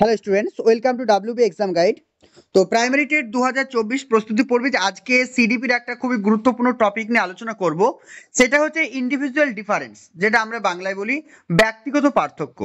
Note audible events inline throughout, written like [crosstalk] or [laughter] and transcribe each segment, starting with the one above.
Hello students welcome to WB exam guide তো primary TET দু প্রস্তুতি পড়বে যে আজকে সিডিপির একটা খুবই গুরুত্বপূর্ণ টপিক নিয়ে আলোচনা করব সেটা হচ্ছে ইন্ডিভিজুয়াল ডিফারেন্স যেটা আমরা বাংলায় বলি ব্যক্তিগত পার্থক্য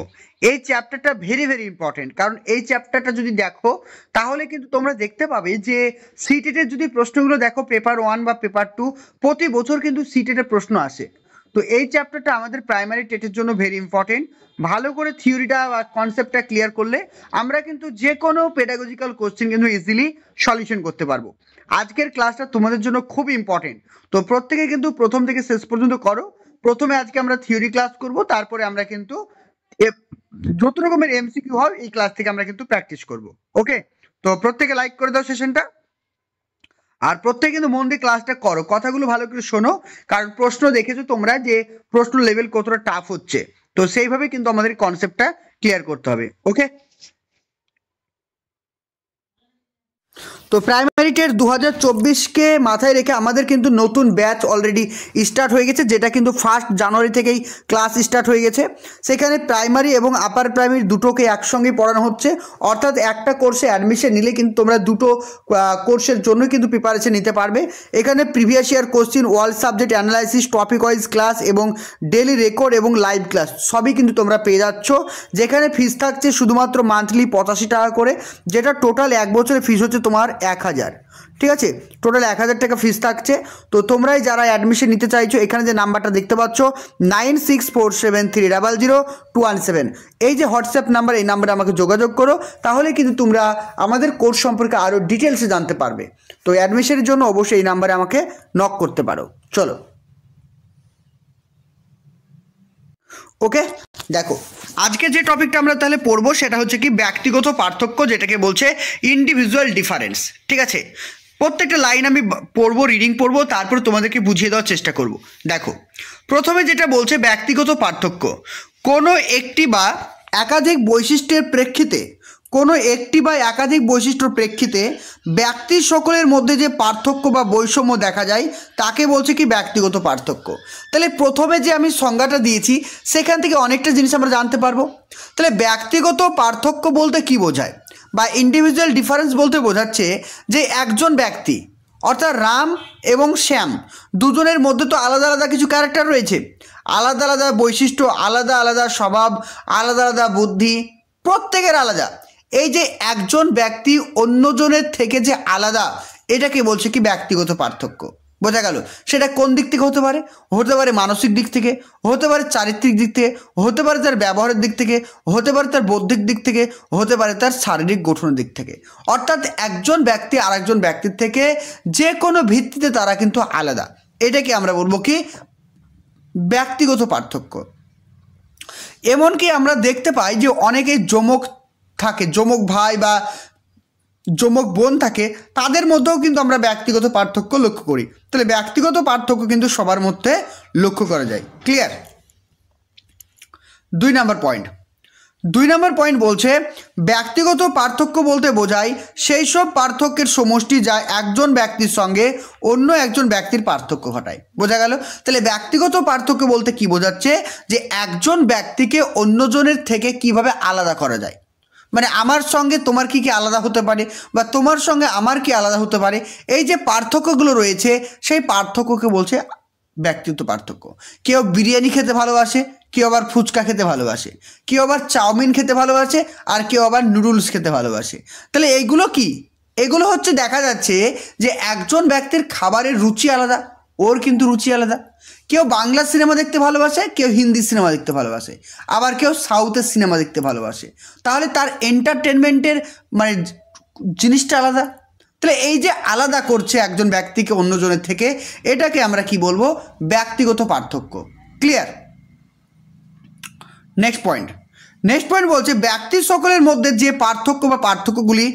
এই চ্যাপ্টারটা ভেরি ভেরি ইম্পর্টেন্ট কারণ এই চ্যাপ্টারটা যদি দেখো তাহলে কিন্তু তোমরা দেখতে পাবে যে সিটেটের e যদি প্রশ্নগুলো দেখো পেপার ওয়ান বা পেপার টু প্রতি বছর কিন্তু সিটেটের e প্রশ্ন আসে তো এই চ্যাপ্টারটা আমাদের প্রাইমারি টেটের জন্য ভেরি ইম্পর্টেন্ট ভালো করে থিওরিটা বা কনসেপ্টটা ক্লিয়ার করলে আমরা কিন্তু যে কোনো পেডাগজিক্যাল কোশ্চেন কিন্তু ইজিলি সলিউশন করতে পারবো আজকের ক্লাসটা তোমাদের জন্য খুব ইম্পর্টেন্ট তো প্রত্যেকে কিন্তু প্রথম থেকে শেষ পর্যন্ত করো প্রথমে আজকে আমরা থিওরি ক্লাস করব তারপরে আমরা কিন্তু যত রকমের এমসিকিউ হয় এই ক্লাস থেকে আমরা কিন্তু প্র্যাকটিস করব ওকে তো প্রত্যেকে লাইক করে দাও সেশনটা আর প্রত্যেকে কিন্তু মন দিয়ে ক্লাসটা করো কথাগুলো ভালো করে শোনো কারণ প্রশ্ন দেখেছো তোমরা যে প্রশ্ন লেভেল কতটা টাফ হচ্ছে তো সেইভাবে কিন্তু আমাদের কনসেপ্টটা ক্লিয়ার করতে হবে ওকে তো প্রাইমারি মেরিটের দু হাজার চব্বিশকে মাথায় রেখে আমাদের কিন্তু নতুন ব্যাচ অলরেডি স্টার্ট হয়ে গেছে যেটা কিন্তু ফার্স্ট জানুয়ারি থেকেই ক্লাস স্টার্ট হয়ে গেছে সেখানে প্রাইমারি এবং আপার প্রাইমারি দুটোকে একসঙ্গে পড়ানো হচ্ছে অর্থাৎ একটা কোর্সে অ্যাডমিশন নিলে কিন্তু তোমরা দুটো কোর্সের জন্য কিন্তু প্রিপারেশন নিতে পারবে এখানে previous year question world subject analysis topic wise class এবং ডেলি রেকর্ড এবং লাইভ ক্লাস সবই কিন্তু তোমরা পেয়ে যাচ্ছ যেখানে ফিস থাকছে শুধুমাত্র মান্থলি পঁচাশি টাকা করে যেটা টোটাল এক বছরের ফিস হচ্ছে তোমার এক হাজার হাজার ঠিক আছে টোটাল এক হাজার টাকা ফিস থাকছে তো তোমরাই যারা অ্যাডমিশন নিতে চাইছো এখানে যে নাম্বারটা দেখতে পাচ্ছ nine six four seven three double zero two one seven এই যে হোয়াটসঅ্যাপ নাম্বার এই নাম্বারে আমাকে যোগাযোগ করো তাহলে কিন্তু তোমরা আমাদের কোর্স সম্পর্কে আরও ডিটেলসে জানতে পারবে তো অ্যাডমিশনের জন্য অবশ্যই এই নাম্বারে আমাকে নক করতে পারো চলো ওকে দেখো আজকে যে টপিকটা আমরা তাহলে পড়বো সেটা হচ্ছে কি ব্যক্তিগত পার্থক্য যেটাকে বলছে ইন্ডিভিজুয়াল ডিফারেন্স ঠিক আছে প্রত্যেকটা লাইন আমি পড়বো রিডিং পড়বো তারপর তোমাদেরকে বুঝিয়ে দেওয়ার চেষ্টা করব দেখো প্রথমে যেটা বলছে ব্যক্তিগত পার্থক্য কোনো একটি বা একাধিক বৈশিষ্ট্যের প্রেক্ষিতে কোনো একটি বা একাধিক বৈশিষ্ট্য প্রেক্ষিতে ব্যক্তির সকলের মধ্যে যে পার্থক্য বা বৈষম্য দেখা যায় তাকে বলছে কি ব্যক্তিগত পার্থক্য তাহলে প্রথমে যে আমি সংজ্ঞাটা দিয়েছি সেখান থেকে অনেকটা জিনিস আমরা জানতে পারবো তাহলে ব্যক্তিগত পার্থক্য বলতে কি বোঝায় বা ইন্ডিভিজুয়াল ডিফারেন্স বলতে বোঝাচ্ছে যে একজন ব্যক্তি অর্থাৎ রাম এবং শ্যাম দুজনের মধ্যে তো আলাদা আলাদা কিছু ক্যারেক্টার রয়েছে আলাদা আলাদা বৈশিষ্ট্য আলাদা আলাদা স্বভাব আলাদা আলাদা বুদ্ধি প্রত্যেকের আলাদা এই যে একজন ব্যক্তি অন্যজনের থেকে যে আলাদা এটাকে বলছে কি ব্যক্তিগত পার্থক্য বোঝা গেল সেটা কোন দিক থেকে হতে পারে হতে পারে মানসিক দিক থেকে হতে পারে চারিত্রিক দিক থেকে হতে পারে তার ব্যবহারের দিক থেকে হতে পারে তার বৌদ্ধিক দিক থেকে হতে পারে তার শারীরিক গঠনের দিক থেকে অর্থাৎ একজন ব্যক্তি আরেকজন ব্যক্তির থেকে যে কোনো ভিত্তিতে তারা কিন্তু আলাদা এটাকে আমরা বলবো কি ব্যক্তিগত পার্থক্য এমনকি আমরা দেখতে পাই যে অনেকে যমক থাকে যমক ভাই বা যমক বোন থাকে তাদের মধ্যেও কিন্তু আমরা ব্যক্তিগত পার্থক্য লক্ষ্য করি তাহলে ব্যক্তিগত পার্থক্য কিন্তু সবার মধ্যে লক্ষ্য করা যায় ক্লিয়ার দুই নম্বর পয়েন্ট দুই নম্বর পয়েন্ট বলছে ব্যক্তিগত পার্থক্য বলতে বোঝায় সেই সব পার্থক্যের সমষ্টি যা একজন ব্যক্তির সঙ্গে অন্য একজন ব্যক্তির পার্থক্য ঘটায় বোঝা গেল তাহলে ব্যক্তিগত পার্থক্য বলতে কি বোঝাচ্ছে যে একজন ব্যক্তিকে অন্যজনের থেকে কিভাবে আলাদা করা যায় মানে আমার সঙ্গে তোমার কি কি আলাদা হতে পারে বা তোমার সঙ্গে আমার কি আলাদা হতে পারে এই যে পার্থক্যগুলো রয়েছে সেই পার্থক্যকে বলছে ব্যক্তিত্ব পার্থক্য কেউ বিরিয়ানি খেতে ভালোবাসে কেউ আবার ফুচকা খেতে ভালোবাসে কেউ আবার চাউমিন খেতে ভালোবাসে আর কেউ আবার নুডলস খেতে ভালোবাসে তাহলে এইগুলো কি এগুলো হচ্ছে দেখা যাচ্ছে যে একজন ব্যক্তির খাবারের রুচি আলাদা ওর কিন্তু রুচি আলাদা কেউ বাংলা সিনেমা দেখতে ভালোবাসে কেউ হিন্দি সিনেমা দেখতে ভালোবাসে আবার কেউ সাউথের সিনেমা দেখতে ভালোবাসে তাহলে তার এন্টারটেনমেন্টের মানে জিনিসটা আলাদা তাহলে এই যে আলাদা করছে একজন ব্যক্তিকে অন্যজনের থেকে এটাকে আমরা কি বলবো ব্যক্তিগত পার্থক্য clear next point next point বলছে ব্যক্তির সকলের মধ্যে যে পার্থক্য বা পার্থক্যগুলি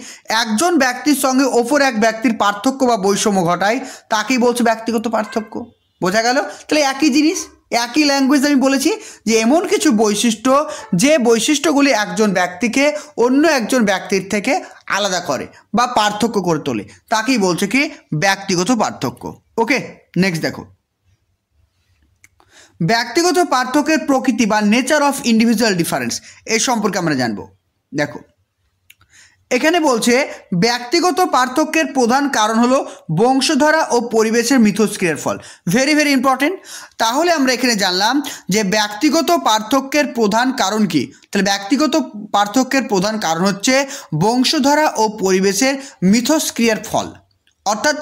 একজন ব্যক্তির সঙ্গে ওপর এক ব্যক্তির পার্থক্য বা বৈষম্য ঘটায় তাকেই বলছে ব্যক্তিগত পার্থক্য বোঝা গেল তাহলে একই জিনিস একই ল্যাঙ্গুয়েজ আমি বলেছি যে এমন কিছু বৈশিষ্ট্য যে বৈশিষ্ট্যগুলি একজন ব্যক্তিকে অন্য একজন ব্যক্তির থেকে আলাদা করে বা পার্থক্য করে তোলে তাকেই বলছে কি ব্যক্তিগত পার্থক্য ওকে নেক্সট দেখো ব্যক্তিগত পার্থক্যের প্রকৃতি বা নেচার অফ ইন্ডিভিজুয়াল ডিফারেন্স এ সম্পর্কে আমরা জানব দেখো এখানে বলছে ব্যক্তিগত পার্থক্যের প্রধান কারণ হলো বংশধারা ও পরিবেশের মিথস্ক্রিয়ার ফল ভেরি ভেরি ইম্পর্টেন্ট তাহলে আমরা এখানে জানলাম যে ব্যক্তিগত পার্থক্যের প্রধান কারণ কি তাহলে ব্যক্তিগত পার্থক্যের প্রধান কারণ হচ্ছে বংশধারা ও পরিবেশের মিথস্ক্রিয়ার ফল অর্থাৎ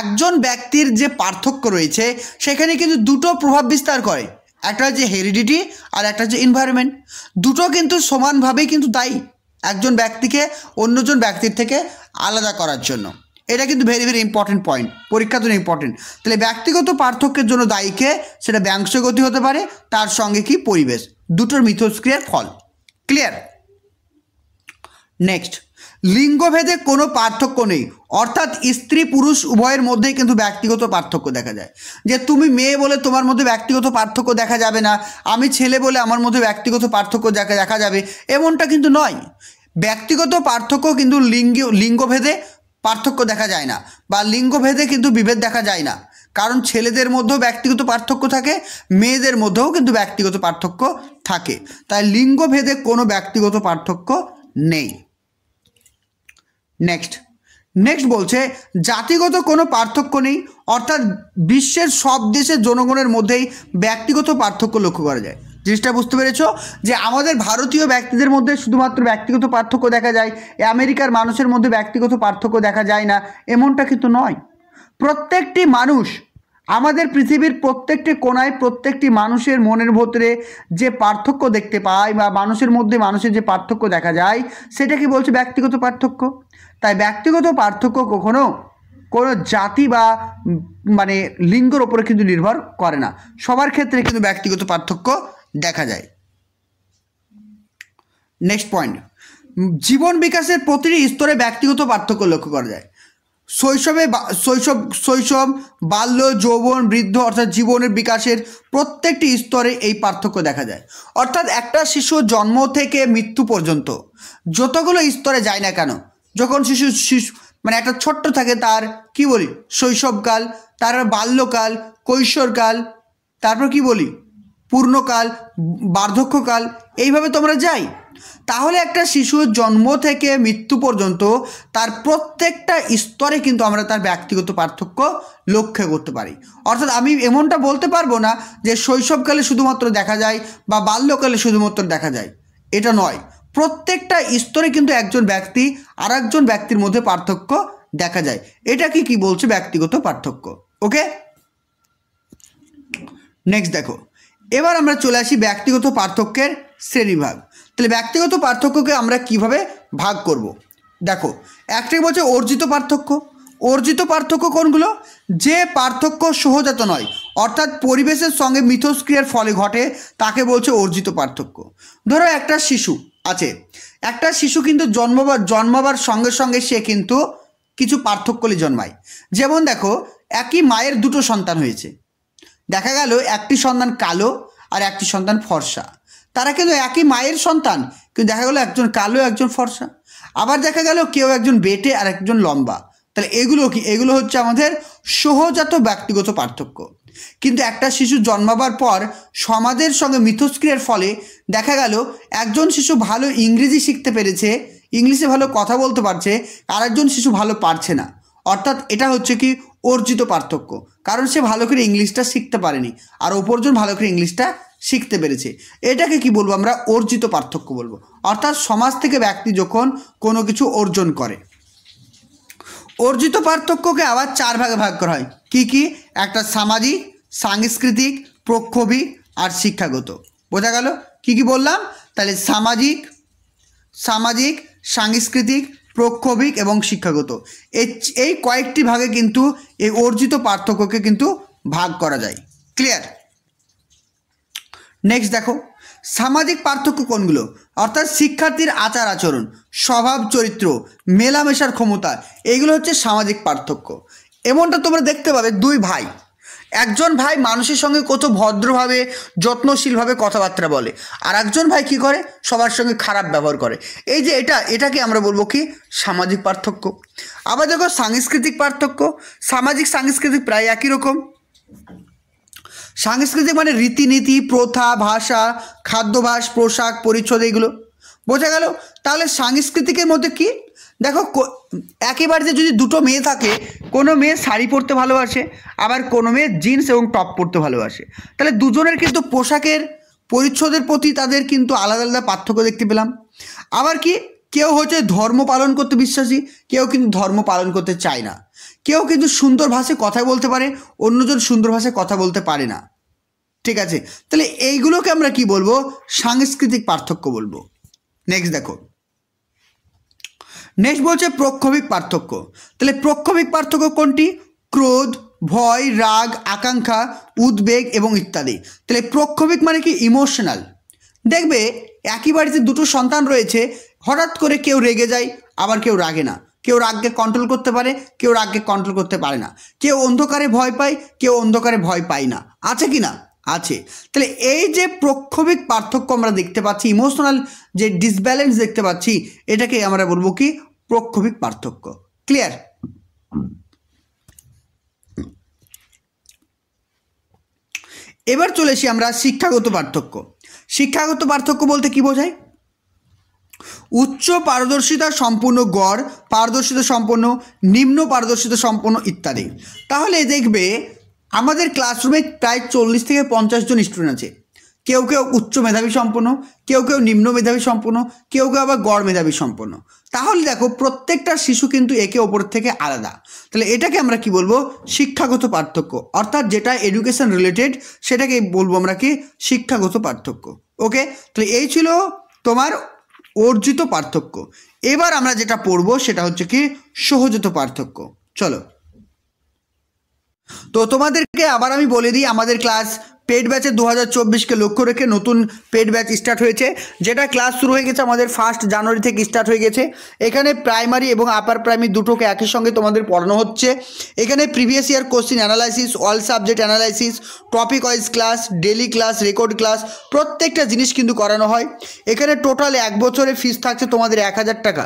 একজন ব্যক্তির যে পার্থক্য রয়েছে সেখানে কিন্তু দুটো প্রভাব বিস্তার করে একটা হচ্ছে হেরিডিটি আর একটা হচ্ছে এনভায়রনমেন্ট দুটো কিন্তু সমানভাবেই কিন্তু দায়ী একজন ব্যক্তিকে অন্যজন ব্যক্তির থেকে আলাদা করার জন্য এটা কিন্তু ভেরি ভেরি ইম্পর্টেন্ট পয়েন্ট পরীক্ষার জন্য ইম্পর্টেন্ট তাহলে ব্যক্তিগত পার্থক্যের জন্য দায়ীকে সেটা ব্যংশগতি হতে পারে তার সঙ্গে কি পরিবেশ দুটোর মিথস্ক্রিয়ার ফল ক্লিয়ার নেক্সট লিঙ্গভেদে কোনো পার্থক্য নেই অর্থাৎ স্ত্রী পুরুষ উভয়ের মধ্যেই কিন্তু ব্যক্তিগত পার্থক্য দেখা যায় যে তুমি মেয়ে বলে তোমার মধ্যে ব্যক্তিগত পার্থক্য দেখা যাবে না আমি ছেলে বলে আমার মধ্যে ব্যক্তিগত পার্থক্য দেখা দেখা যাবে এমনটা কিন্তু নয় ব্যক্তিগত পার্থক্য কিন্তু লিঙ্গ লিঙ্গভেদে পার্থক্য দেখা যায় না বা লিঙ্গভেদে কিন্তু বিভেদ দেখা যায় না কারণ ছেলেদের মধ্যেও ব্যক্তিগত পার্থক্য থাকে মেয়েদের মধ্যেও কিন্তু ব্যক্তিগত পার্থক্য থাকে তাই লিঙ্গভেদে কোনো ব্যক্তিগত পার্থক্য নেই নেক্সট নেক্সট বলছে জাতিগত কোনো পার্থক্য নেই অর্থাৎ বিশ্বের সব দেশের জনগণের মধ্যেই ব্যক্তিগত পার্থক্য লক্ষ্য করা যায় জিনিসটা বুঝতে পেরেছ যে আমাদের ভারতীয় ব্যক্তিদের মধ্যে শুধুমাত্র ব্যক্তিগত পার্থক্য দেখা যায় আমেরিকার মানুষের মধ্যে ব্যক্তিগত পার্থক্য দেখা যায় না এমনটা কিন্তু নয় প্রত্যেকটি মানুষ আমাদের পৃথিবীর প্রত্যেকটি কোনায় প্রত্যেকটি মানুষের মনের ভিতরে যে পার্থক্য দেখতে পায় বা মানুষের মধ্যে মানুষের যে পার্থক্য দেখা যায় সেটা কি বলছে ব্যক্তিগত পার্থক্য তাই ব্যক্তিগত পার্থক্য কখনো কোনো জাতি বা মানে লিঙ্গর ওপরে কিন্তু নির্ভর করে না সবার ক্ষেত্রে কিন্তু ব্যক্তিগত পার্থক্য দেখা যায় নেক্সট পয়েন্ট জীবন বিকাশের প্রতিটি স্তরে ব্যক্তিগত পার্থক্য লক্ষ্য করা যায় শৈশবে শৈশব শৈশব বাল্য যৌবন বৃদ্ধ অর্থাৎ জীবনের বিকাশের প্রত্যেকটি স্তরে এই পার্থক্য দেখা যায় অর্থাৎ একটা শিশু জন্ম থেকে মৃত্যু পর্যন্ত যতগুলো স্তরে যায় না কেন যখন শিশু শিশু মানে একটা ছোট্ট থাকে তার কি বলি শৈশবকাল তার বাল্যকাল কৈশোরকাল তারপর কি বলি পূর্ণকাল বার্ধক্যকাল এইভাবে তোমরা যাই তাহলে একটা শিশুর জন্ম থেকে মৃত্যু পর্যন্ত তার প্রত্যেকটা স্তরে কিন্তু আমরা তার ব্যক্তিগত পার্থক্য লক্ষ্য করতে পারি অর্থাৎ আমি এমনটা বলতে পারবো না যে শৈশবকালে শুধুমাত্র দেখা যায় বা বাল্যকালে শুধুমাত্র দেখা যায় এটা নয় প্রত্যেকটা স্তরে কিন্তু একজন ব্যক্তি আর একজন ব্যক্তির মধ্যে পার্থক্য দেখা যায় এটা কি কি বলছে ব্যক্তিগত পার্থক্য ওকে নেক্সট দেখো এবার আমরা চলে আসি ব্যক্তিগত পার্থক্যের শ্রেণীভাগ তাহলে ব্যক্তিগত পার্থক্যকে আমরা কিভাবে ভাগ করব। দেখো একটাই বলছে অর্জিত পার্থক্য অর্জিত পার্থক্য কোনগুলো যে পার্থক্য সহজাত নয় অর্থাৎ পরিবেশের সঙ্গে মিথস্ক্রিয়ার ফলে ঘটে তাকে বলছে অর্জিত পার্থক্য ধরো একটা শিশু আছে একটা শিশু কিন্তু জন্মবার জন্মাবার সঙ্গে সঙ্গে সে কিন্তু কিছু পার্থক্যলি জন্মায় যেমন দেখো একই মায়ের দুটো সন্তান হয়েছে দেখা গেল একটি সন্তান কালো আর একটি সন্তান ফর্সা তারা কিন্তু একই মায়ের সন্তান কিন্তু দেখা গেল একজন কালো একজন ফর্সা আবার দেখা গেল কেউ একজন বেটে আর একজন লম্বা তাহলে এগুলো কি এগুলো হচ্ছে আমাদের সহজাত ব্যক্তিগত পার্থক্য কিন্তু একটা শিশু জন্মাবার পর সমাজের সঙ্গে মিথস্ক্রিয়ার ফলে দেখা গেল একজন শিশু ভালো ইংরেজি শিখতে পেরেছে ইংলিশে ভালো কথা বলতে পারছে আরেকজন শিশু ভালো পারছে না অর্থাৎ এটা হচ্ছে কি অর্জিত পার্থক্য কারণ সে ভালো করে ইংলিশটা শিখতে পারেনি আর অপরজন ভালো করে ইংলিশটা শিখতে পেরেছে এটাকে কি বলবো আমরা অর্জিত পার্থক্য বলবো অর্থাৎ সমাজ থেকে ব্যক্তি যখন কোনো কিছু অর্জন করে অর্জিত পার্থক্যকে আবার চার ভাগে ভাগ করা হয় কি কি একটা সামাজিক সাংস্কৃতিক প্রক্ষোভী আর শিক্ষাগত বোঝা গেল কি কি বললাম তাহলে সামাজিক সামাজিক সাংস্কৃতিক প্রক্ষোভিক এবং শিক্ষাগত এই কয়েকটি ভাগে কিন্তু এই অর্জিত পার্থক্যকে কিন্তু ভাগ করা যায় ক্লিয়ার নেক্সট দেখো সামাজিক পার্থক্য কোনগুলো অর্থাৎ শিক্ষার্থীর আচার আচরণ স্বভাব চরিত্র মেলামেশার ক্ষমতা এগুলো হচ্ছে সামাজিক পার্থক্য এমনটা তোমরা দেখতে পাবে দুই ভাই একজন ভাই মানুষের সঙ্গে কত ভদ্রভাবে যত্নশীলভাবে কথাবার্তা বলে আর একজন ভাই কি করে সবার সঙ্গে খারাপ ব্যবহার করে এই যে এটা এটাকে আমরা বলবো কি সামাজিক পার্থক্য আবার দেখো সাংস্কৃতিক পার্থক্য সামাজিক সাংস্কৃতিক প্রায় একই রকম সাংস্কৃতিক মানে রীতিনীতি প্রথা ভাষা খাদ্যভাস পোশাক পরিচ্ছদ এগুলো বোঝা গেল তাহলে সাংস্কৃতিকের মধ্যে কি দেখো একেবারে যদি দুটো মেয়ে থাকে কোনো মেয়ে শাড়ি পরতে ভালোবাসে আবার কোনো মেয়ে জিন্স এবং টপ পরতে ভালোবাসে তাহলে দুজনের কিন্তু পোশাকের পরিচ্ছদের প্রতি তাদের কিন্তু আলাদা আলাদা পার্থক্য দেখতে পেলাম আবার কি কেউ হচ্ছে ধর্ম পালন করতে বিশ্বাসী কেউ কিন্তু ধর্ম পালন করতে চায় না কেউ কিন্তু সুন্দর ভাষায় কথা বলতে পারে অন্যজন সুন্দর ভাষায় কথা বলতে পারে না ঠিক আছে তাহলে এইগুলোকে আমরা কি বলবো সাংস্কৃতিক পার্থক্য বলবো নেক্সট দেখো নেক্সট বলছে প্রক্ষোভিক পার্থক্য তাহলে প্রক্ষোভিক পার্থক্য কোনটি ক্রোধ ভয় রাগ আকাঙ্ক্ষা উদ্বেগ এবং ইত্যাদি তাহলে প্রক্ষোভিক মানে কি ইমোশনাল দেখবে একই বাড়িতে দুটো সন্তান রয়েছে হঠাৎ করে কেউ রেগে যায় আবার কেউ রাগে না কেউ রাগকে কন্ট্রোল করতে পারে কেউ রাগকে কন্ট্রোল করতে পারে না কেউ অন্ধকারে ভয় পায় কেউ অন্ধকারে ভয় পায় না আছে কি না আছে তাহলে এই যে প্রক্ষোভিক পার্থক্য আমরা দেখতে পাচ্ছি ইমোশনাল যে ডিসব্যালেন্স দেখতে পাচ্ছি এটাকে আমরা বলবো কি প্রক্ষোভিক পার্থক্য ক্লিয়ার এবার চলে আমরা শিক্ষাগত পার্থক্য শিক্ষাগত পার্থক্য বলতে কি বোঝায় উচ্চ পারদর্শিতা সম্পূর্ণ গড় পারদর্শিতা সম্পন্ন নিম্ন পারদর্শিতা সম্পন্ন ইত্যাদি তাহলে দেখবে আমাদের ক্লাসরুমে প্রায় চল্লিশ থেকে পঞ্চাশ জন স্টুডেন্ট আছে কেউ কেউ উচ্চ মেধাবী সম্পন্ন কেউ কেউ নিম্ন মেধাবী সম্পন্ন কেউ কেউ আবার গড় মেধাবী সম্পন্ন তাহলে দেখো প্রত্যেকটা শিশু কিন্তু একে অপর থেকে আলাদা তাহলে এটাকে আমরা কি বলবো শিক্ষাগত পার্থক্য অর্থাৎ যেটা এডুকেশন রিলেটেড সেটাকে বলবো আমরা কি শিক্ষাগত পার্থক্য ওকে তাহলে এই ছিল তোমার অর্জিত পার্থক্য এবার আমরা যেটা পড়ব সেটা হচ্ছে কি সহজত পার্থক্য চলো তো তোমাদেরকে আবার আমি বলে দিই আমাদের ক্লাস পেড ব্যাচে দু হাজার চব্বিশকে লক্ষ্য রেখে নতুন পেড ব্যাচ স্টার্ট হয়েছে যেটা ক্লাস শুরু হয়ে গেছে আমাদের ফার্স্ট জানুয়ারি থেকে স্টার্ট হয়ে গেছে এখানে প্রাইমারি এবং আপার প্রাইমারি দুটোকে একই সঙ্গে তোমাদের পড়ানো হচ্ছে এখানে previous year question analysis all subject analysis topic wise class daily class record class প্রত্যেকটা জিনিস কিন্তু করানো হয় এখানে টোটাল এক বছরে ফিস থাকছে তোমাদের এক হাজার টাকা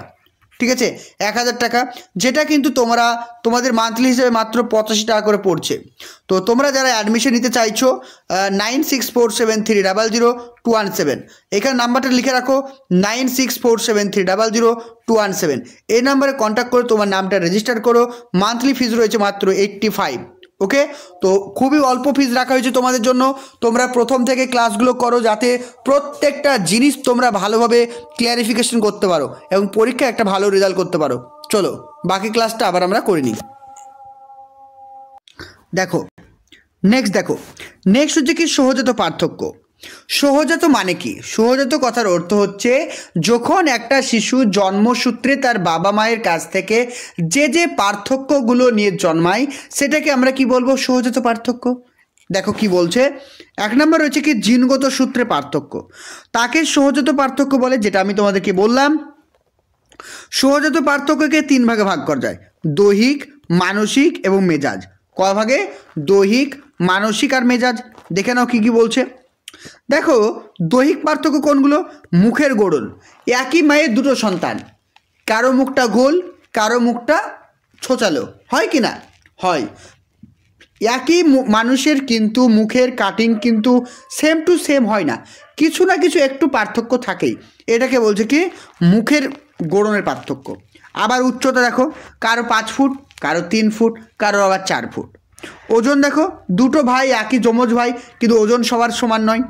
ঠিক আছে এক হাজার টাকা যেটা কিন্তু তোমরা তোমাদের মান্থলি হিসেবে মাত্র পঁচাশি টাকা করে পড়ছে তো তোমরা যারা অ্যাডমিশন নিতে চাইছো nine six four seven three double zero two one seven এখানে নাম্বারটা লিখে রাখো nine six four seven three double zero two one seven এই নাম্বারে কন্ট্যাক্ট করে তোমার নামটা রেজিস্টার করো মান্থলি ফিজ রয়েছে মাত্র এইট্টি ফাইভ ওকে তো খুবই অল্প ফিজ রাখা হয়েছে তোমাদের জন্য তোমরা প্রথম থেকে ক্লাসগুলো করো যাতে প্রত্যেকটা জিনিস তোমরা ভালোভাবে ক্লিয়ারিফিকেশন করতে পারো এবং পরীক্ষায় একটা ভালো রেজাল্ট করতে পারো চলো বাকি ক্লাসটা আবার আমরা করে নিই দেখো নেক্সট দেখো নেক্সট হচ্ছে কি সহজাত পার্থক্য সহজাত মানে কি সহজাত কথার অর্থ হচ্ছে যখন একটা শিশু জন্মসূত্রে তার বাবা মায়ের কাছ থেকে যে যে পার্থক্যগুলো নিয়ে জন্মায় সেটাকে আমরা কি বলবো সহজাত পার্থক্য দেখো কি বলছে এক নম্বর রয়েছে কি জিনগত সূত্রে পার্থক্য তাকে সহজাত পার্থক্য বলে যেটা আমি তোমাদেরকে বললাম সহজাত পার্থক্যকে তিন ভাগে ভাগ করা যায় দৈহিক মানসিক এবং মেজাজ ক ভাগে দৈহিক মানসিক আর মেজাজ দেখে নাও কী কী বলছে দেখো দৈহিক পার্থক্য কোনগুলো মুখের গোড়ল একই মায়ের দুটো সন্তান কারো মুখটা গোল কারো মুখটা ছোচালো হয় কি না হয় একই মানুষের কিন্তু মুখের কাটিং কিন্তু সেম টু সেম হয় না কিছু না কিছু একটু পার্থক্য থাকেই এটাকে বলছে কি মুখের গোড়নের পার্থক্য আবার উচ্চতা দেখো কারো পাঁচ ফুট কারো তিন ফুট কারো আবার চার ফুট ওজন দেখো দুটো ভাই একই যমজ ভাই কিন্তু ওজন সবার সমান নয়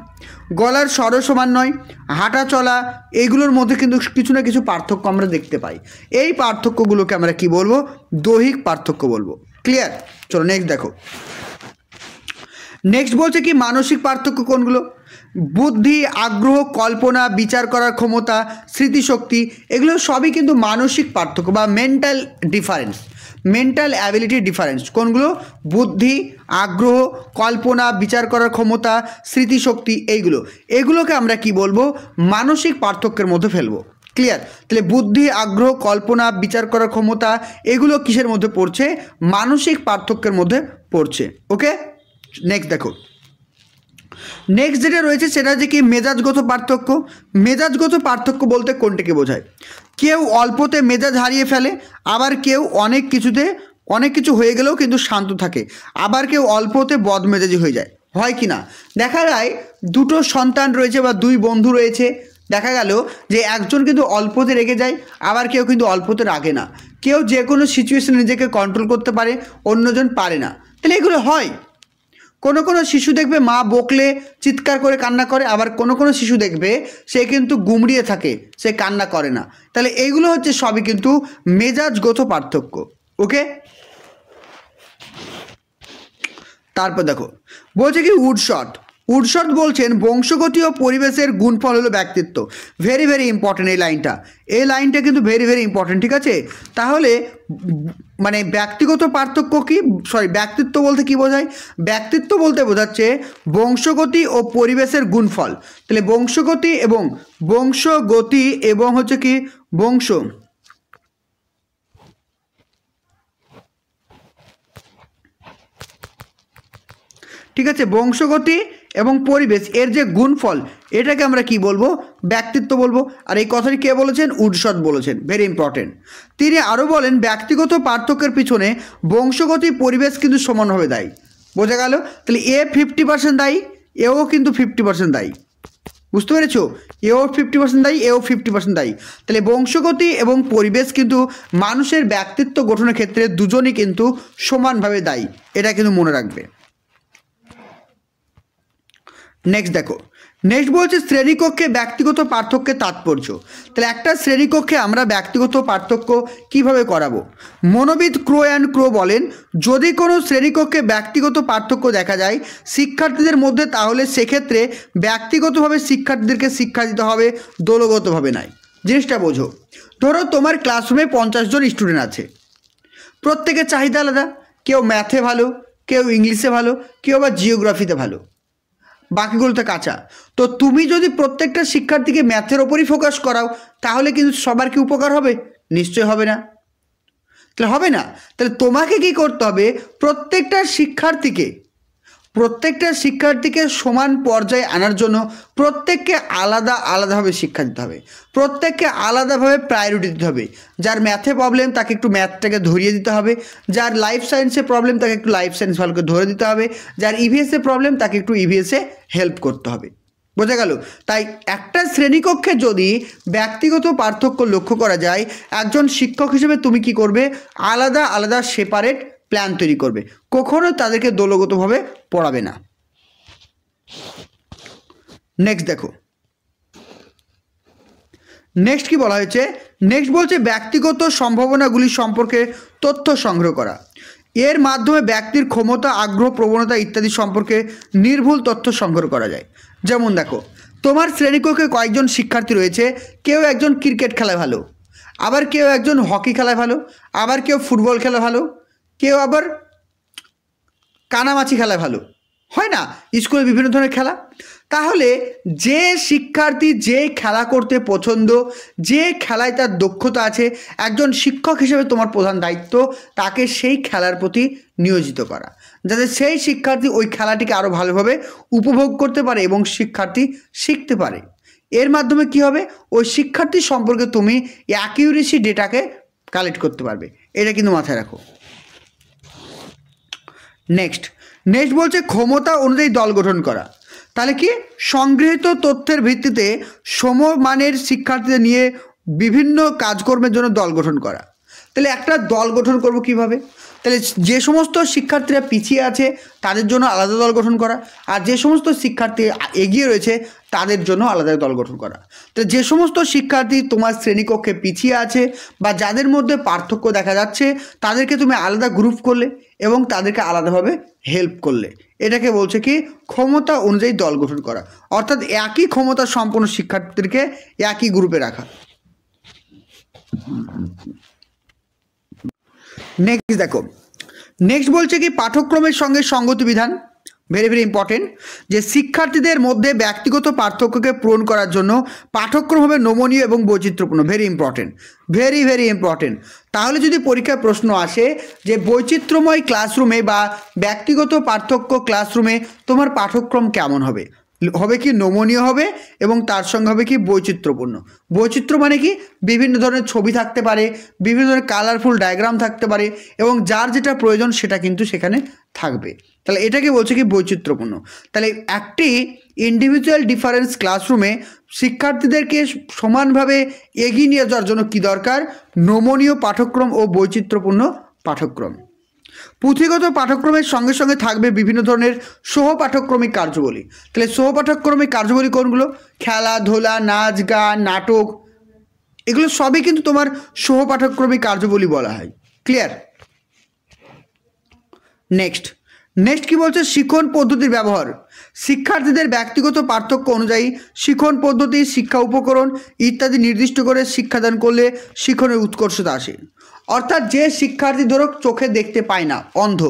গলার স্বরও সমান নয় হাঁটা চলা এইগুলোর মধ্যে কিন্তু কিছু না কিছু পার্থক্য আমরা দেখতে পাই এই পার্থক্যগুলোকে আমরা কি বলবো দৈহিক পার্থক্য বলবো ক্লিয়ার চলো নেক্সট দেখো নেক্সট বলছে কি মানসিক পার্থক্য কোনগুলো বুদ্ধি আগ্রহ কল্পনা বিচার করার ক্ষমতা স্মৃতিশক্তি এগুলো সবই কিন্তু মানসিক পার্থক্য বা mental difference mental ability difference কোনগুলো বুদ্ধি আগ্রহ কল্পনা বিচার করার ক্ষমতা স্মৃতিশক্তি এইগুলো এগুলোকে আমরা কি বলবো মানসিক পার্থক্যের মধ্যে ফেলবো ক্লিয়ার তাহলে বুদ্ধি আগ্রহ কল্পনা বিচার করার ক্ষমতা এগুলো কিসের মধ্যে পড়ছে মানসিক পার্থক্যের মধ্যে পড়ছে ওকে নেক্সট দেখো নেক্সট যেটা রয়েছে সেটা হচ্ছে কি মেজাজগত পার্থক্য মেজাজগত পার্থক্য বলতে কোনটাকে বোঝায় কেউ অল্পতে মেজাজ হারিয়ে ফেলে আবার কেউ অনেক কিছুতে অনেক কিছু হয়ে গেলেও কিন্তু শান্ত থাকে আবার কেউ অল্পতে বদমেজাজি হয়ে যায় হয় কি না দেখা যায় দুটো সন্তান রয়েছে বা দুই বন্ধু রয়েছে দেখা গেল যে একজন কিন্তু অল্পতে রেগে যায় আবার কেউ কিন্তু অল্পতে রাগে না কেউ যে কোনো সিচুয়েশানে নিজেকে কন্ট্রোল করতে পারে অন্যজন পারে না তাহলে এগুলো হয় কোনো কোনো শিশু দেখবে মা বকলে চিৎকার করে কান্না করে আবার কোনো কোনো শিশু দেখবে সে কিন্তু গুমড়িয়ে থাকে সে কান্না করে না তাহলে এইগুলো হচ্ছে সবই কিন্তু মেজাজগত পার্থক্য ওকে তারপর দেখো বলছে কি উডশট উর্ষদ বলছেন বংশগতি ও পরিবেশের গুণফল হলো ব্যক্তিত্ব ভেরি ভেরি ইম্পর্টেন্ট এই লাইনটা এই লাইনটা কিন্তু ভেরি ভেরি ইম্পর্টেন্ট ঠিক আছে তাহলে মানে ব্যক্তিগত পার্থক্য কি সরি ব্যক্তিত্ব বলতে কি বোঝায় ব্যক্তিত্ব বলতে বোঝাচ্ছে বংশগতি ও পরিবেশের গুণফল তাহলে বংশগতি এবং বংশগতি এবং হচ্ছে কি বংশ ঠিক আছে বংশগতি এবং পরিবেশ এর যে গুণফল এটাকে আমরা কি বলবো ব্যক্তিত্ব বলবো আর এই কথাটি কে বলেছেন উডসদ বলেছেন ভেরি ইম্পর্টেন্ট তিনি আরও বলেন ব্যক্তিগত পার্থক্যের পিছনে বংশগতি পরিবেশ কিন্তু সমানভাবে দায়ী বোঝা গেল তাহলে এ ফিফটি পার্সেন্ট দায়ী এও কিন্তু ফিফটি পার্সেন্ট দায়ী বুঝতে পেরেছো এও ফিফটি পার্সেন্ট দায়ী এও ফিফটি পার্সেন্ট দায়ী তাহলে বংশগতি এবং পরিবেশ কিন্তু মানুষের ব্যক্তিত্ব গঠনের ক্ষেত্রে দুজনই কিন্তু সমানভাবে দায়ী এটা কিন্তু মনে রাখবে নেক্সট দেখো নেক্সট বলছে শ্রেণীকক্ষে ব্যক্তিগত পার্থক্যের তাৎপর্য তাহলে একটা শ্রেণীকক্ষে আমরা ব্যক্তিগত পার্থক্য কিভাবে করাবো মনোবিদ ক্রো অ্যান্ড ক্রো বলেন যদি কোনো শ্রেণীকক্ষে ব্যক্তিগত পার্থক্য দেখা যায় শিক্ষার্থীদের মধ্যে তাহলে সেক্ষেত্রে ব্যক্তিগতভাবে শিক্ষার্থীদেরকে শিক্ষা দিতে হবে দলগতভাবে নয় জিনিসটা বোঝো ধরো তোমার ক্লাসরুমে পঞ্চাশ জন স্টুডেন্ট আছে প্রত্যেকের চাহিদা আলাদা কেউ ম্যাথে ভালো কেউ ইংলিশে ভালো কেউ আবার জিওগ্রাফিতে ভালো বাকিগুলোতে কাঁচা তো তুমি যদি প্রত্যেকটা শিক্ষার্থীকে ম্যাথের ওপরই ফোকাস করাও তাহলে কিন্তু সবার কি উপকার হবে নিশ্চয় হবে না তাহলে হবে না তাহলে তোমাকে কি করতে হবে প্রত্যেকটা শিক্ষার্থীকে প্রত্যেকটা শিক্ষার্থীকে সমান পর্যায়ে আনার জন্য প্রত্যেককে আলাদা আলাদাভাবে শিক্ষা দিতে হবে প্রত্যেককে আলাদাভাবে প্রায়োরিটি দিতে হবে যার ম্যাথে প্রবলেম তাকে একটু ম্যাথটাকে ধরিয়ে দিতে হবে যার লাইফ সায়েন্সে প্রবলেম তাকে একটু লাইফ সায়েন্স ভালোকে ধরে দিতে হবে যার ইভিএসে প্রবলেম তাকে একটু ইভিএসে হেল্প করতে হবে বোঝা গেল তাই একটা শ্রেণীকক্ষে যদি ব্যক্তিগত পার্থক্য লক্ষ্য করা যায় একজন শিক্ষক হিসেবে তুমি কি করবে আলাদা আলাদা সেপারেট প্ল্যান তৈরি করবে কখনো তাদেরকে দলগতভাবে পড়াবে না নেক্সট দেখো নেক্সট কি বলা হয়েছে নেক্সট বলছে ব্যক্তিগত সম্ভাবনাগুলি সম্পর্কে তথ্য সংগ্রহ করা এর মাধ্যমে ব্যক্তির ক্ষমতা আগ্রহ প্রবণতা ইত্যাদি সম্পর্কে নির্ভুল তথ্য সংগ্রহ করা যায় যেমন দেখো তোমার শ্রেণীকক্ষে কয়েকজন শিক্ষার্থী রয়েছে কেউ একজন ক্রিকেট খেলায় ভালো আবার কেউ একজন হকি খেলায় ভালো আবার কেউ ফুটবল খেলা ভালো কেউ আবার কানামাছি খেলায় ভালো হয় না স্কুলে বিভিন্ন ধরনের খেলা তাহলে যে শিক্ষার্থী যে খেলা করতে পছন্দ যে খেলায় তার দক্ষতা আছে একজন শিক্ষক হিসেবে তোমার প্রধান দায়িত্ব তাকে সেই খেলার প্রতি নিয়োজিত করা যাতে সেই শিক্ষার্থী ওই খেলাটিকে আরও ভালোভাবে উপভোগ করতে পারে এবং শিক্ষার্থী শিখতে পারে এর মাধ্যমে কি হবে ওই শিক্ষার্থী সম্পর্কে তুমি অ্যাকিউরেসি ডেটাকে কালেক্ট করতে পারবে এটা কিন্তু মাথায় রাখো নেক্সট নেক্সট বলছে ক্ষমতা অনুযায়ী দল গঠন করা তাহলে কি সংগৃহীত তথ্যের ভিত্তিতে সমমানের শিক্ষার্থীদের নিয়ে বিভিন্ন কাজকর্মের জন্য দল গঠন করা তাহলে একটা দল গঠন করব কিভাবে তাহলে যে সমস্ত শিক্ষার্থীরা পিছিয়ে আছে তাদের জন্য আলাদা দল গঠন করা আর যে সমস্ত শিক্ষার্থী এগিয়ে রয়েছে তাদের জন্য আলাদা দল গঠন করা তো যে সমস্ত শিক্ষার্থী তোমার শ্রেণীকক্ষে পিছিয়ে আছে বা যাদের মধ্যে পার্থক্য দেখা যাচ্ছে তাদেরকে তুমি আলাদা গ্রুপ করলে এবং তাদেরকে আলাদাভাবে হেল্প করলে এটাকে বলছে কি ক্ষমতা অনুযায়ী দল গঠন করা অর্থাৎ একই ক্ষমতা সম্পন্ন শিক্ষার্থীদেরকে একই গ্রুপে রাখা নেক্সট দেখো নেক্সট বলছে কি পাঠ্যক্রমের সঙ্গে সঙ্গতি বিধান ভেরি ভেরি ইম্পর্টেন্ট যে শিক্ষার্থীদের মধ্যে ব্যক্তিগত পার্থক্যকে পূরণ করার জন্য পাঠ্যক্রম হবে নমনীয় এবং বৈচিত্র্যপূর্ণ very important very very important তাহলে যদি পরীক্ষায় প্রশ্ন আসে যে বৈচিত্র্যময় ক্লাসরুমে বা ব্যক্তিগত পার্থক্য ক্লাসরুমে তোমার পাঠ্যক্রম কেমন হবে হবে কি নমনীয় হবে এবং তার সঙ্গে হবে কি বৈচিত্র্যপূর্ণ বৈচিত্র্য মানে কি বিভিন্ন ধরনের ছবি থাকতে পারে বিভিন্ন ধরনের কালারফুল ডায়াগ্রাম থাকতে পারে এবং যার যেটা প্রয়োজন সেটা কিন্তু সেখানে থাকবে তাহলে এটাকে বলছে কি বৈচিত্র্যপূর্ণ তাহলে একটি ইন্ডিভিজুয়াল ডিফারেন্স ক্লাসরুমে শিক্ষার্থীদেরকে সমানভাবে এগিয়ে নিয়ে যাওয়ার জন্য কি দরকার নমনীয় পাঠক্রম ও বৈচিত্র্যপূর্ণ পাঠ্যক্রম পুঁথিগত পাঠ্যক্রমের সঙ্গে সঙ্গে থাকবে বিভিন্ন ধরনের সহ পাঠক্রমিক কার্যবলী তাহলে সহ পাঠক্রমিক কার্যবলী কোনগুলো খেলাধুলা নাচ গান নাটক এগুলো সবই কিন্তু তোমার সহ পাঠক্রমিক কার্যবলী বলা হয় ক্লিয়ার নেক্সট নেক্সট কি বলছে শিক্ষণ পদ্ধতির ব্যবহার শিক্ষার্থীদের ব্যক্তিগত পার্থক্য অনুযায়ী শিক্ষণ পদ্ধতি শিক্ষা উপকরণ ইত্যাদি নির্দিষ্ট করে শিক্ষাদান করলে শিক্ষণের উৎকর্ষতা আসে অর্থাৎ যে শিক্ষার্থী ধরো চোখে দেখতে পায় না অন্ধ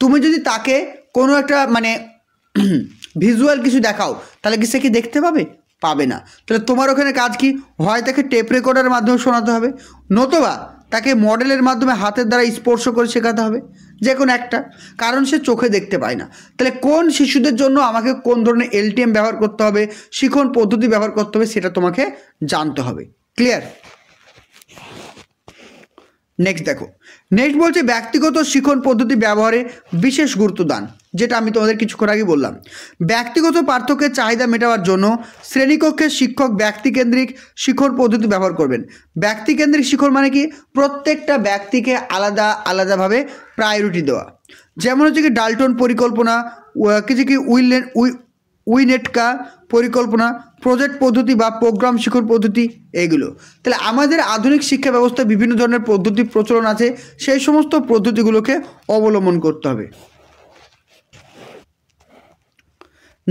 তুমি যদি তাকে কোনো একটা মানে ভিজুয়াল [clears throat] কিছু দেখাও তাহলে কি সে কি দেখতে পাবে পাবে না তাহলে তোমার ওখানে কাজ কি হয় তাকে টেপ রেকর্ডারের মাধ্যমে শোনাতে হবে নতবা তাকে মডেলের মাধ্যমে হাতের দ্বারা স্পর্শ করে শেখাতে হবে যে কোনো একটা কারণ সে চোখে দেখতে পায় না তাহলে কোন শিশুদের জন্য আমাকে কোন ধরনের এলটিএম ব্যবহার করতে হবে শিখন পদ্ধতি ব্যবহার করতে হবে সেটা তোমাকে জানতে হবে ক্লিয়ার নেক্সট দেখো নেক্সট বলছে ব্যক্তিগত শিখন পদ্ধতি ব্যবহারে বিশেষ গুরুত্ব দান যেটা আমি তোমাদের কিছুক্ষণ আগে বললাম ব্যক্তিগত পার্থক্যের চাহিদা মেটাবার জন্য শ্রেণীকক্ষে শিক্ষক ব্যক্তিকেন্দ্রিক শিখর পদ্ধতি ব্যবহার করবেন ব্যক্তিকেন্দ্রিক শিখর মানে কি প্রত্যেকটা ব্যক্তিকে আলাদা আলাদাভাবে প্রায়োরিটি দেওয়া যেমন হচ্ছে কি ডালটন পরিকল্পনা কিছু কি উইলেন উই উইনেটকা পরিকল্পনা প্রজেক্ট পদ্ধতি বা প্রোগ্রাম শিখর পদ্ধতি এগুলো তাহলে আমাদের আধুনিক শিক্ষা ব্যবস্থায় বিভিন্ন ধরনের পদ্ধতি প্রচলন আছে সেই সমস্ত পদ্ধতিগুলোকে অবলম্বন করতে হবে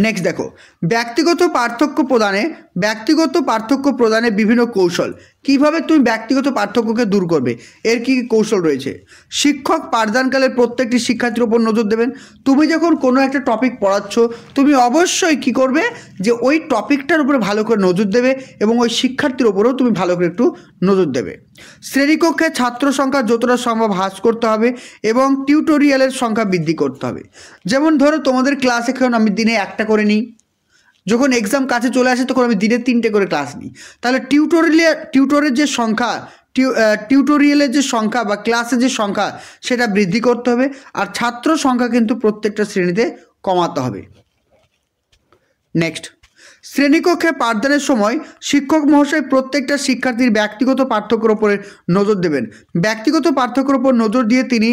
নেক্সট দেখো ব্যক্তিগত পার্থক্য প্রদানে ব্যক্তিগত পার্থক্য প্রদানে বিভিন্ন কৌশল কিভাবে তুমি ব্যক্তিগত পার্থক্যকে দূর করবে এর কি কৌশল রয়েছে শিক্ষক পাঠদানকালের প্রত্যেকটি শিক্ষার্থীর ওপর নজর দেবেন তুমি যখন কোনো একটা টপিক পড়াচ্ছ তুমি অবশ্যই কি করবে যে ওই টপিকটার উপরে ভালো করে নজর দেবে এবং ওই শিক্ষার্থীর ওপরেও তুমি ভালো করে একটু নজর দেবে শ্রেণীকক্ষে ছাত্র সংখ্যা যতটা সম্ভব হ্রাস করতে হবে এবং টিউটোরিয়ালের সংখ্যা বৃদ্ধি করতে হবে যেমন ধরো তোমাদের ক্লাসে এখন আমি দিনে একটা করে নিই যখন এক্সাম কাছে চলে আসে তখন আমি দিনে তিনটে করে ক্লাস নিই তাহলে টিউটোরিয়াল টিউটরের যে সংখ্যা টিউটোরিয়ালের যে সংখ্যা বা ক্লাসের যে সংখ্যা সেটা বৃদ্ধি করতে হবে আর ছাত্র সংখ্যা কিন্তু প্রত্যেকটা শ্রেণীতে কমাতে হবে নেক্সট শ্রেণীকক্ষে পাঠদানের সময় শিক্ষক মহাশয় প্রত্যেকটা শিক্ষার্থীর ব্যক্তিগত পার্থক্যর ওপরে নজর দেবেন ব্যক্তিগত পার্থক্যর ওপর নজর দিয়ে তিনি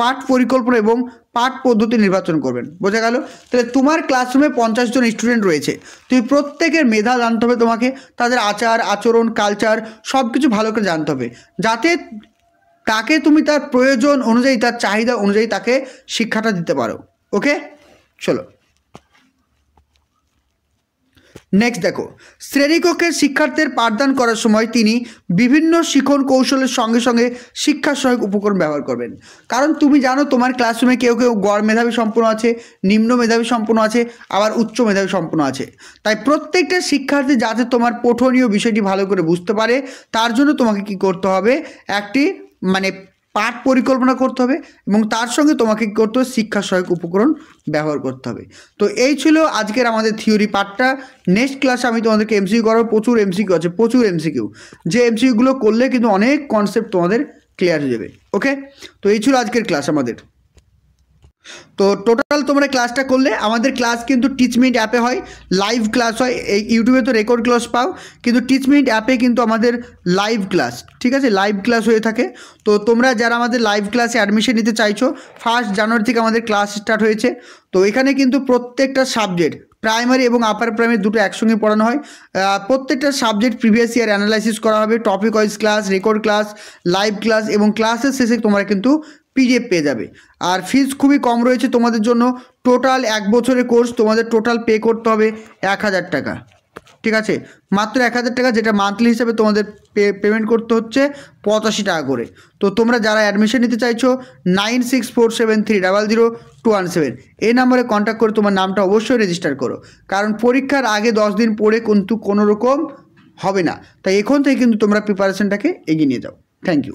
পাঠ পরিকল্পনা এবং পাঠ পদ্ধতি নির্বাচন করবেন বোঝা গেল তাহলে তোমার ক্লাসরুমে পঞ্চাশ জন স্টুডেন্ট রয়েছে তুমি প্রত্যেকের মেধা জানতে হবে তোমাকে তাদের আচার আচরণ কালচার সব কিছু ভালো করে জানতে হবে যাতে তাকে তুমি তার প্রয়োজন অনুযায়ী তার চাহিদা অনুযায়ী তাকে শিক্ষাটা দিতে পারো ওকে চলো নেক্সট দেখো শ্রেণীকক্ষের শিক্ষার্থীদের পাঠদান করার সময় তিনি বিভিন্ন শিখন কৌশলের সঙ্গে সঙ্গে শিক্ষা সহায়ক উপকরণ ব্যবহার করবেন কারণ তুমি জানো তোমার ক্লাসরুমে কেউ কেউ গড় মেধাবী সম্পূর্ণ আছে নিম্ন মেধাবী সম্পূর্ণ আছে আবার উচ্চ মেধাবী সম্পূর্ণ আছে তাই প্রত্যেকটা শিক্ষার্থী যাতে তোমার পঠনীয় বিষয়টি ভালো করে বুঝতে পারে তার জন্য তোমাকে কি করতে হবে একটি মানে পাঠ পরিকল্পনা করতে হবে এবং তার সঙ্গে তোমাকে কী করতে হবে শিক্ষা সহায়ক উপকরণ ব্যবহার করতে হবে তো এই ছিল আজকের আমাদের থিওরি পার্টটা নেক্সট ক্লাসে আমি তোমাদেরকে এমসিকিউ করাবো প্রচুর এমসিকিউ আছে প্রচুর এমসিকিউ যে এমসিকিউগুলো করলে কিন্তু অনেক কনসেপ্ট তোমাদের ক্লিয়ার হয়ে যাবে ওকে তো এই ছিল আজকের ক্লাস আমাদের তো টোটাল তোমরা ক্লাসটা করলে আমাদের ক্লাস কিন্তু টিচমেন্ট অ্যাপে হয় লাইভ ক্লাস হয় এই ইউটিউবে তো রেকর্ড ক্লাস পাও কিন্তু টিচমেন্ট অ্যাপে কিন্তু আমাদের লাইভ ক্লাস ঠিক আছে লাইভ ক্লাস হয়ে থাকে তো তোমরা যারা আমাদের লাইভ ক্লাসে অ্যাডমিশন নিতে চাইছো ফার্স্ট জানুয়ারি থেকে আমাদের ক্লাস স্টার্ট হয়েছে তো এখানে কিন্তু প্রত্যেকটা সাবজেক্ট প্রাইমারি এবং আপার প্রাইমারি দুটো একসঙ্গে পড়ানো হয় প্রত্যেকটা সাবজেক্ট প্রিভিয়াস ইয়ার অ্যানালাইসিস করা হবে topic wise class record class live class এবং ক্লাসের শেষে তোমরা কিন্তু পিডিএফ পেয়ে যাবে আর ফিজ খুবই কম রয়েছে তোমাদের জন্য টোটাল এক বছরের কোর্স তোমাদের টোটাল পে করতে হবে এক হাজার টাকা ঠিক আছে মাত্র এক হাজার টাকা যেটা মান্থলি হিসাবে তোমাদের পেমেন্ট করতে হচ্ছে পঁচাশি টাকা করে তো তোমরা যারা অ্যাডমিশন নিতে চাইছো nine six four seven three double zero two one seven এই নাম্বারে কন্ট্যাক্ট করে তোমার নামটা অবশ্যই রেজিস্টার করো কারণ পরীক্ষার আগে দশ দিন পরে কিন্তু কোনো রকম হবে না তাই এখন থেকে কিন্তু তোমরা প্রিপারেশনটাকে এগিয়ে নিয়ে যাও থ্যাংক ইউ